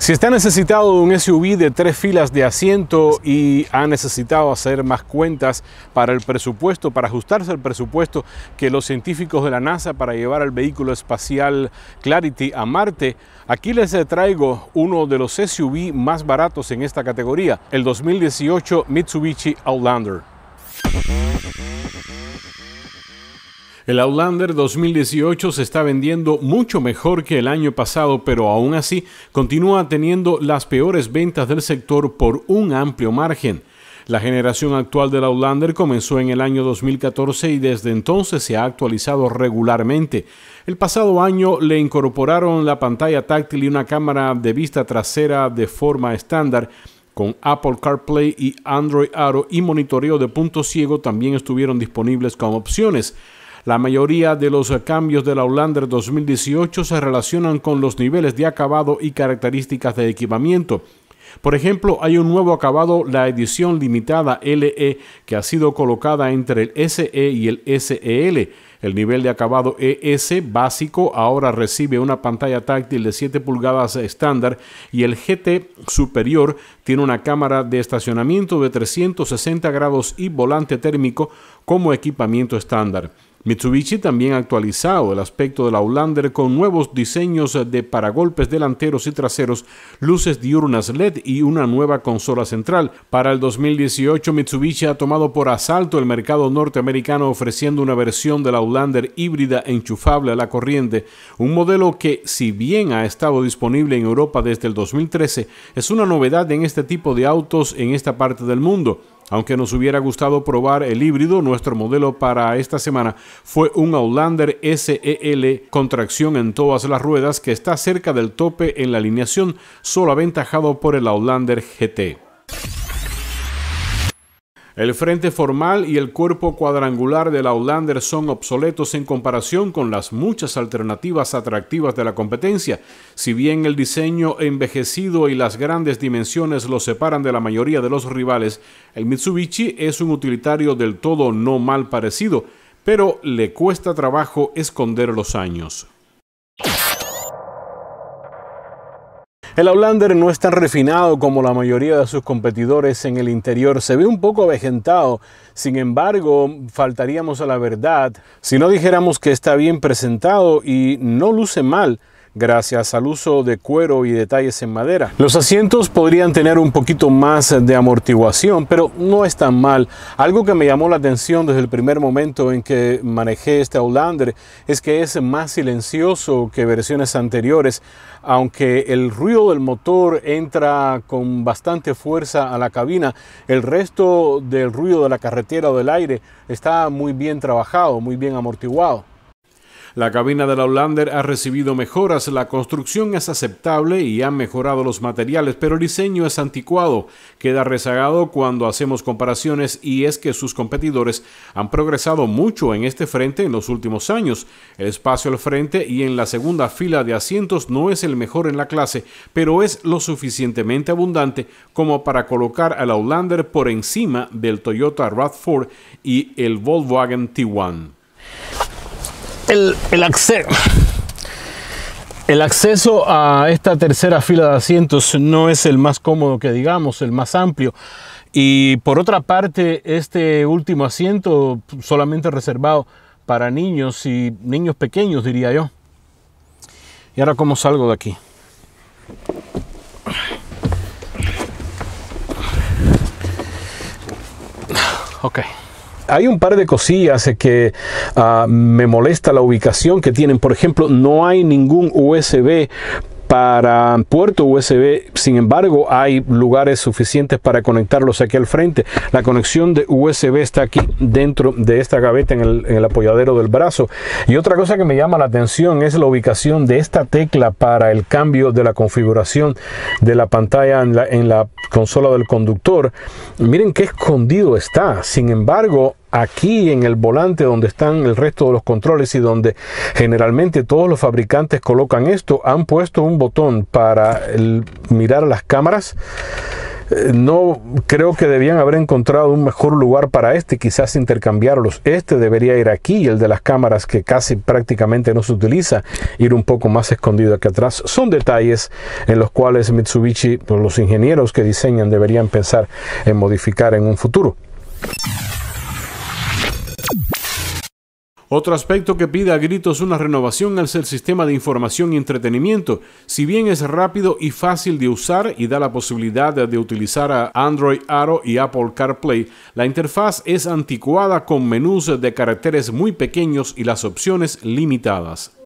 Si está necesitado un SUV de tres filas de asiento y ha necesitado hacer más cuentas para el presupuesto, para ajustarse al presupuesto que los científicos de la NASA para llevar al vehículo espacial Clarity a Marte, aquí les traigo uno de los SUV más baratos en esta categoría, el 2018 Mitsubishi Outlander. El Outlander 2018 se está vendiendo mucho mejor que el año pasado, pero aún así continúa teniendo las peores ventas del sector por un amplio margen. La generación actual del Outlander comenzó en el año 2014 y desde entonces se ha actualizado regularmente. El pasado año le incorporaron la pantalla táctil y una cámara de vista trasera de forma estándar. Con Apple CarPlay y Android aro y monitoreo de punto ciego también estuvieron disponibles como opciones. La mayoría de los cambios de la Hollander 2018 se relacionan con los niveles de acabado y características de equipamiento. Por ejemplo, hay un nuevo acabado, la edición limitada LE, que ha sido colocada entre el SE y el SEL. El nivel de acabado ES básico ahora recibe una pantalla táctil de 7 pulgadas estándar y el GT superior tiene una cámara de estacionamiento de 360 grados y volante térmico como equipamiento estándar. Mitsubishi también ha actualizado el aspecto de la Outlander con nuevos diseños de paragolpes delanteros y traseros, luces diurnas LED y una nueva consola central. Para el 2018, Mitsubishi ha tomado por asalto el mercado norteamericano ofreciendo una versión de la Outlander híbrida enchufable a la corriente, un modelo que, si bien ha estado disponible en Europa desde el 2013, es una novedad en este tipo de autos en esta parte del mundo. Aunque nos hubiera gustado probar el híbrido, nuestro modelo para esta semana fue un Outlander SEL con tracción en todas las ruedas que está cerca del tope en la alineación, solo aventajado por el Outlander GT. El frente formal y el cuerpo cuadrangular de la Outlander son obsoletos en comparación con las muchas alternativas atractivas de la competencia, si bien el diseño envejecido y las grandes dimensiones lo separan de la mayoría de los rivales, el Mitsubishi es un utilitario del todo no mal parecido, pero le cuesta trabajo esconder los años. El Outlander no es tan refinado como la mayoría de sus competidores en el interior. Se ve un poco avejentado. Sin embargo, faltaríamos a la verdad si no dijéramos que está bien presentado y no luce mal gracias al uso de cuero y detalles en madera. Los asientos podrían tener un poquito más de amortiguación, pero no es tan mal. Algo que me llamó la atención desde el primer momento en que manejé este Outlander es que es más silencioso que versiones anteriores, aunque el ruido del motor entra con bastante fuerza a la cabina, el resto del ruido de la carretera o del aire está muy bien trabajado, muy bien amortiguado. La cabina del Outlander ha recibido mejoras, la construcción es aceptable y han mejorado los materiales, pero el diseño es anticuado, queda rezagado cuando hacemos comparaciones y es que sus competidores han progresado mucho en este frente en los últimos años. El espacio al frente y en la segunda fila de asientos no es el mejor en la clase, pero es lo suficientemente abundante como para colocar al Outlander por encima del Toyota RAV4 y el Volkswagen T1 el, el, acceso, el acceso a esta tercera fila de asientos no es el más cómodo que digamos, el más amplio. Y por otra parte, este último asiento solamente reservado para niños y niños pequeños, diría yo. Y ahora cómo salgo de aquí. Ok hay un par de cosillas eh, que ah, me molesta la ubicación que tienen. Por ejemplo, no hay ningún USB para puerto USB. Sin embargo, hay lugares suficientes para conectarlos aquí al frente. La conexión de USB está aquí dentro de esta gaveta en el, apoyadero del brazo. Y otra cosa que me llama la atención es la ubicación de esta tecla para el cambio de la configuración de la pantalla en la, en la consola del conductor. Miren qué escondido está. Sin embargo, aquí en el volante donde están el resto de los controles y donde generalmente todos los fabricantes colocan esto, han puesto un botón para mirar las cámaras. Eh, no creo que debían haber encontrado un mejor lugar para este, quizás intercambiarlos. Este debería ir aquí el de las cámaras que casi prácticamente no se utiliza, ir un poco más escondido aquí atrás. Son detalles en los cuales Mitsubishi, los ingenieros que diseñan, deberían pensar en modificar en un futuro. Otro aspecto que pide a gritos una renovación es el sistema de información y entretenimiento. Si bien es rápido y fácil de usar y da la posibilidad de utilizar a Android Auto y Apple CarPlay, la interfaz es anticuada con menús de caracteres muy pequeños y las opciones limitadas.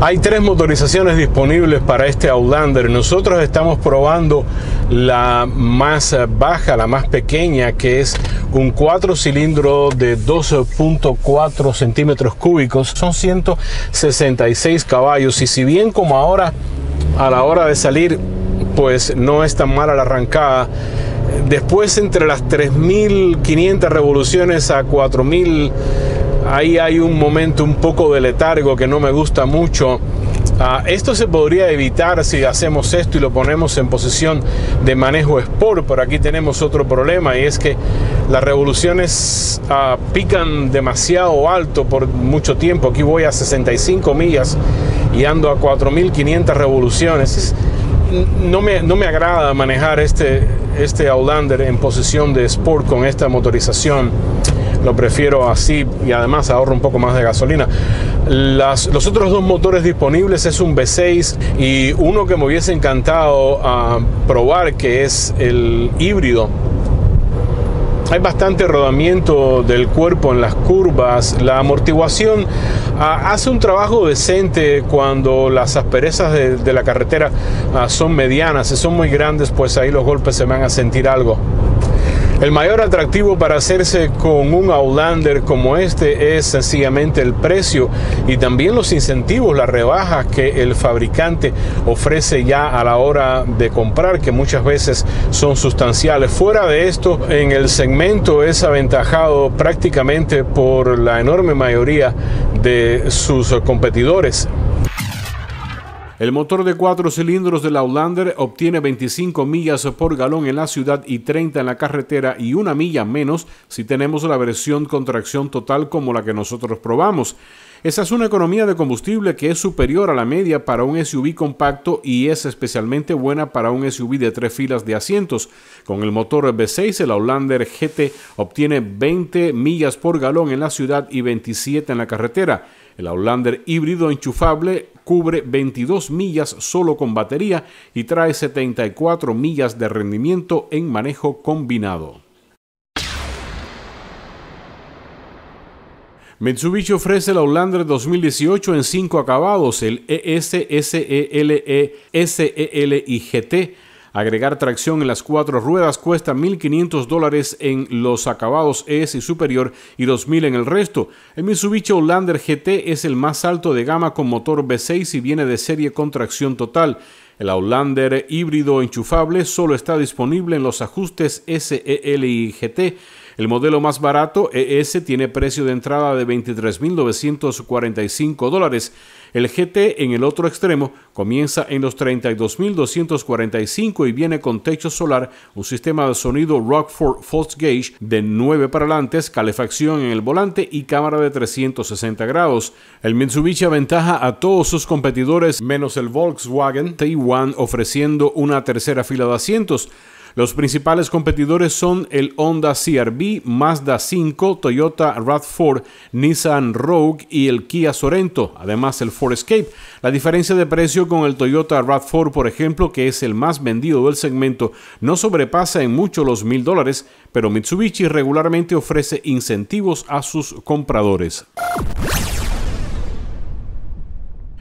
Hay tres motorizaciones disponibles para este Outlander. Nosotros estamos probando la más baja, la más pequeña, que es un cuatro cilindro de 12.4 centímetros cúbicos, son 166 caballos y si bien como ahora a la hora de salir pues no es tan mala la arrancada, después entre las 3.500 revoluciones a 4.000 Ahí hay un momento un poco de letargo que no me gusta mucho. Ah, esto se podría evitar si hacemos esto y lo ponemos en posición de manejo Sport, pero aquí tenemos otro problema y es que las revoluciones ah, pican demasiado alto por mucho tiempo. Aquí voy a 65 millas y ando a 4.500 revoluciones no me, no me agrada manejar este, este Outlander en posición de Sport con esta motorización. Lo prefiero así y además ahorro un poco más de gasolina. los otros dos motores disponibles es un V6 y uno que me hubiese encantado ah, probar que es el híbrido. Hay bastante rodamiento del cuerpo en las curvas. La amortiguación Ah, hace un trabajo decente cuando las asperezas de, la carretera ah, son medianas. Si son muy grandes, pues ahí los golpes se van a sentir algo. El mayor atractivo para hacerse con un Outlander como este es sencillamente el precio y también los incentivos, las rebajas que el fabricante ofrece ya a la hora de comprar, que muchas veces son sustanciales. Fuera de esto, en el segmento es aventajado prácticamente por la enorme mayoría de sus competidores. El motor de cuatro cilindros de la Outlander obtiene 25 millas por galón en la ciudad y 30 en la carretera y una milla menos si tenemos la versión con tracción total como la que nosotros probamos. Esa es una economía de combustible que es superior a la media para un SUV compacto y es especialmente buena para un SUV de tres filas de asientos. Con el motor V6, el Outlander GT obtiene 20 millas por galón en la ciudad y 27 en la carretera. El Outlander híbrido enchufable cubre 22 millas solo con batería y trae 74 millas de rendimiento en manejo combinado. Mitsubishi ofrece el Outlander 2018 en 5 acabados, el ES, SELE, SEL Agregar tracción en las cuatro ruedas cuesta 1.500 dólares en los acabados ES y superior y 2.000 en el resto. El Mitsubishi Outlander GT es el más alto de gama con motor V6 y viene de serie con tracción total. El Outlander híbrido enchufable solo está disponible en los ajustes SEL y GT el modelo más barato, ES, tiene precio de entrada de 23.945 dólares. El GT en el otro extremo comienza en los 32.245 y viene con techo solar, un sistema de sonido Rockford False Gauge de 9 parlantes, calefacción en el volante y cámara de 360 grados. El Mitsubishi aventaja a todos sus competidores menos el Volkswagen 1, ofreciendo una tercera fila de asientos. Los principales competidores son el Honda CR-V, Mazda 5, Toyota RAV4, Nissan Rogue y el Kia Sorento, además el Ford Escape. La diferencia de precio con el Toyota RAV4, por ejemplo, que es el más vendido del segmento, no sobrepasa en mucho los mil dólares, pero Mitsubishi regularmente ofrece incentivos a sus compradores.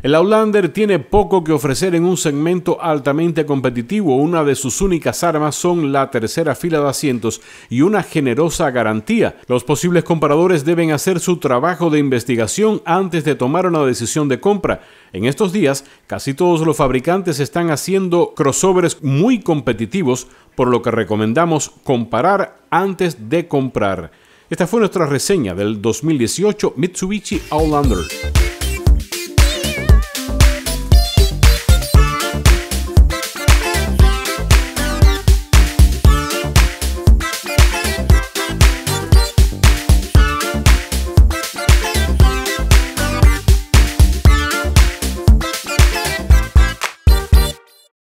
El Outlander tiene poco que ofrecer en un segmento altamente competitivo. Una de sus únicas armas son la tercera fila de asientos y una generosa garantía. Los posibles compradores deben hacer su trabajo de investigación antes de tomar una decisión de compra. En estos días, casi todos los fabricantes están haciendo crossovers muy competitivos, por lo que recomendamos comparar antes de comprar. Esta fue nuestra reseña del 2018 Mitsubishi Outlander.